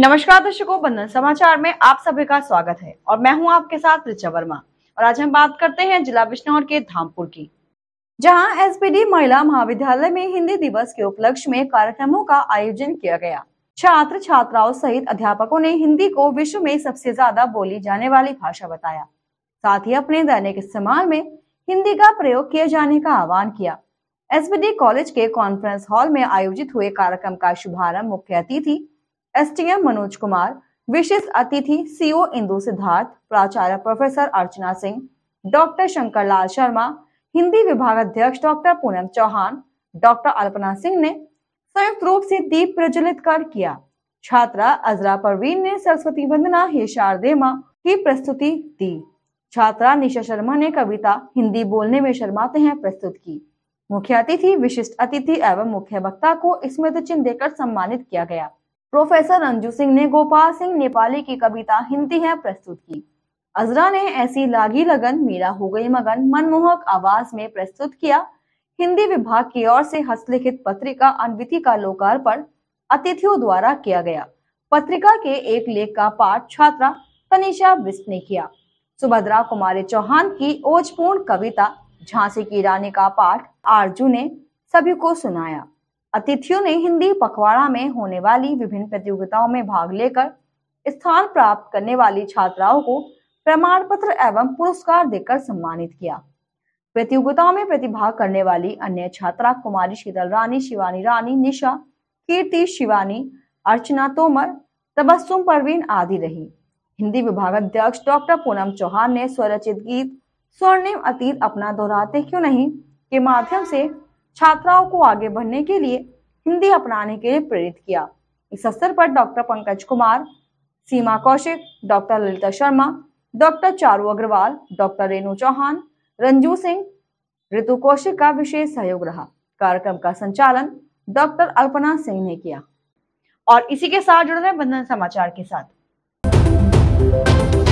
नमस्कार दर्शकों बंधन समाचार में आप सभी का स्वागत है और मैं हूं आपके साथ ऋचा वर्मा और आज हम बात करते हैं जिला बिश्नौर के धामपुर की जहां एसपीडी महिला महाविद्यालय में हिंदी दिवस के उपलक्ष्य में कार्यक्रमों का आयोजन किया गया छात्र छात्राओं सहित अध्यापकों ने हिंदी को विश्व में सबसे ज्यादा बोली जाने वाली भाषा बताया साथ ही अपने दैनिक इस्तेमाल में हिंदी का प्रयोग किए जाने का आह्वान किया एसबीडी कॉलेज के कॉन्फ्रेंस हॉल में आयोजित हुए कार्यक्रम का शुभारंभ मुख्य अतिथि एसटीएम मनोज कुमार विशिष्ट अतिथि सीओ इंदु सिद्धार्थ प्राचार्य प्रोफेसर अर्चना सिंह डॉक्टर शंकर लाल शर्मा हिंदी विभाग अध्यक्ष डॉक्टर पूनम चौहान डॉक्टर अल्पना सिंह ने संयुक्त रूप से दीप प्रज्वलित कर किया छात्रा अजरा परवीन ने सरस्वती वंदना हे शारदे माँ की प्रस्तुति दी छात्रा निशा शर्मा ने कविता हिंदी बोलने में शर्माते हैं प्रस्तुत की मुख्य अतिथि विशिष्ट अतिथि एवं मुख्य वक्ता को स्मृति चिन्ह देकर सम्मानित किया गया प्रोफेसर अंजू सिंह ने गोपाल सिंह नेपाली की कविता हिंदी है प्रस्तुत की अजरा ने ऐसी लागी लगन मेरा हो गई मगन मनमोहक आवाज में प्रस्तुत किया हिंदी विभाग की ओर से हस्तलिखित पत्रिका अनविति का लोकार्पण अतिथियों द्वारा किया गया पत्रिका के एक लेख का पाठ छात्रा तनिषा बिस्ट ने किया सुभद्रा कुमारी चौहान की ओजपूर्ण कविता झांसी की रानी का पाठ आरजू ने सभी को सुनाया अतिथियों ने हिंदी पखवाड़ा में होने वाली विभिन्न प्रतियोगिताओं में भाग लेकर स्थान प्राप्त करने वाली छात्राओं को प्रमाण पत्र एवं पुरस्कार देकर सम्मानित किया प्रतियोगिताओं में प्रतिभाग करने वाली अन्य छात्रा कुमारी शीतल रानी शिवानी रानी निशा कीर्ति शिवानी अर्चना तोमर तबस्सुम परवीन आदि रही हिंदी विभाग अध्यक्ष डॉक्टर पूनम चौहान ने स्वरचित गीत स्वर्णिम अतीत अपना दोहराते क्यों नहीं के माध्यम से छात्राओं को आगे बढ़ने के लिए हिंदी अपनाने के लिए प्रेरित किया इस अवसर पर doctor Pankaj Kumar Seema Kaushik doctor Lalita Sharma doctor Charu Agarwal doctor Renu Chauhan Ranju Singh Ritu Kaushik का विशेष सहयोग रहा कार्यक्रम का संचालन डॉक्टर अल्पना सिंह ने किया और इसी के साथ जुड़ रहे बंधन समाचार के साथ